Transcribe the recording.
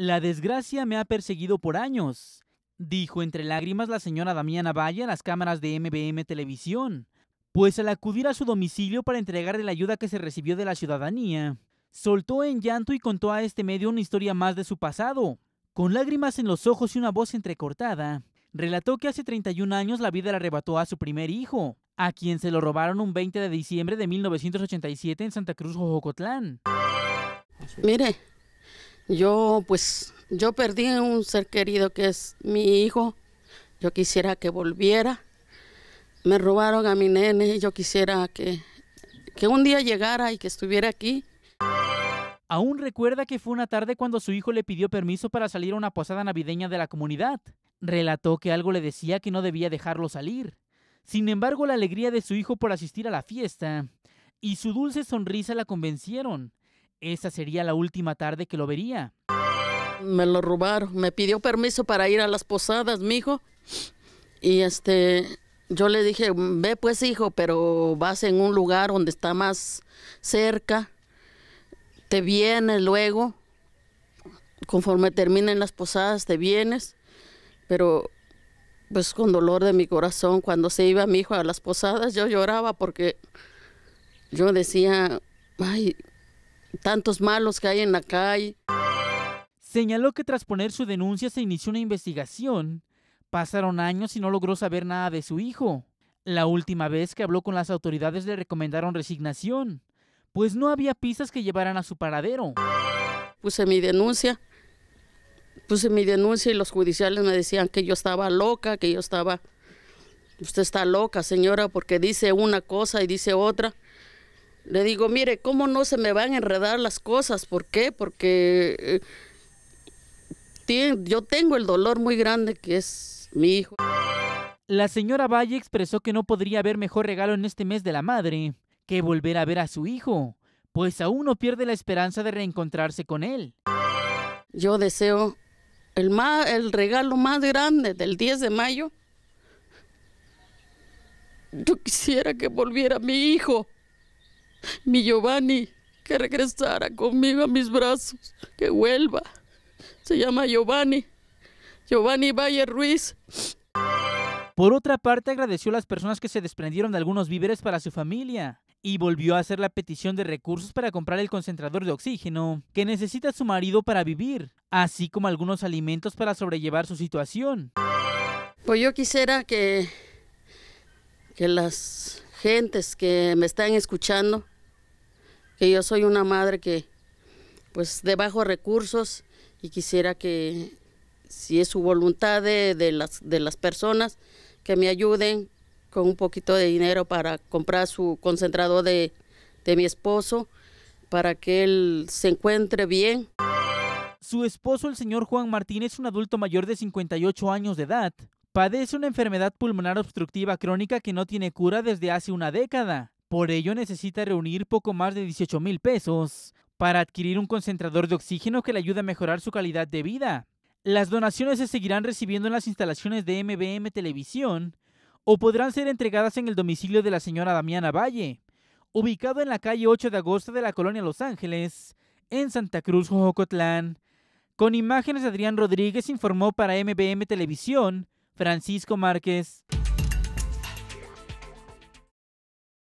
La desgracia me ha perseguido por años, dijo entre lágrimas la señora Damiana Valle a las cámaras de MBM Televisión, pues al acudir a su domicilio para entregarle la ayuda que se recibió de la ciudadanía, soltó en llanto y contó a este medio una historia más de su pasado. Con lágrimas en los ojos y una voz entrecortada, relató que hace 31 años la vida le arrebató a su primer hijo, a quien se lo robaron un 20 de diciembre de 1987 en Santa Cruz, Jojocotlán. Mire, yo pues, yo perdí un ser querido que es mi hijo. Yo quisiera que volviera. Me robaron a mi nene. Yo quisiera que, que un día llegara y que estuviera aquí. Aún recuerda que fue una tarde cuando su hijo le pidió permiso para salir a una posada navideña de la comunidad. Relató que algo le decía que no debía dejarlo salir. Sin embargo, la alegría de su hijo por asistir a la fiesta y su dulce sonrisa la convencieron esa sería la última tarde que lo vería. Me lo robaron, me pidió permiso para ir a las posadas, mijo. Y este, yo le dije, ve pues hijo, pero vas en un lugar donde está más cerca, te vienes luego, conforme terminen las posadas, te vienes, pero pues con dolor de mi corazón, cuando se iba mi hijo a las posadas, yo lloraba porque yo decía, ay, tantos malos que hay en la calle. Señaló que tras poner su denuncia se inició una investigación. Pasaron años y no logró saber nada de su hijo. La última vez que habló con las autoridades le recomendaron resignación, pues no había pistas que llevaran a su paradero. Puse mi denuncia, puse mi denuncia y los judiciales me decían que yo estaba loca, que yo estaba... Usted está loca, señora, porque dice una cosa y dice otra. Le digo, mire, ¿cómo no se me van a enredar las cosas? ¿Por qué? Porque eh, yo tengo el dolor muy grande que es mi hijo. La señora Valle expresó que no podría haber mejor regalo en este mes de la madre que volver a ver a su hijo, pues aún no pierde la esperanza de reencontrarse con él. Yo deseo el, el regalo más grande del 10 de mayo. Yo quisiera que volviera mi hijo mi Giovanni, que regresara conmigo a mis brazos, que vuelva. Se llama Giovanni, Giovanni Valle Ruiz. Por otra parte, agradeció a las personas que se desprendieron de algunos víveres para su familia y volvió a hacer la petición de recursos para comprar el concentrador de oxígeno que necesita su marido para vivir, así como algunos alimentos para sobrellevar su situación. Pues yo quisiera que, que las gentes que me están escuchando que yo soy una madre que, pues, de bajos recursos y quisiera que, si es su voluntad de, las, de las personas, que me ayuden con un poquito de dinero para comprar su concentrador de, de mi esposo, para que él se encuentre bien. Su esposo, el señor Juan Martínez, un adulto mayor de 58 años de edad, padece una enfermedad pulmonar obstructiva crónica que no tiene cura desde hace una década. Por ello necesita reunir poco más de 18 mil pesos para adquirir un concentrador de oxígeno que le ayude a mejorar su calidad de vida. Las donaciones se seguirán recibiendo en las instalaciones de MBM Televisión o podrán ser entregadas en el domicilio de la señora Damiana Valle, ubicado en la calle 8 de agosto de la colonia Los Ángeles, en Santa Cruz, Jocotlán. Con imágenes de Adrián Rodríguez informó para MBM Televisión Francisco Márquez.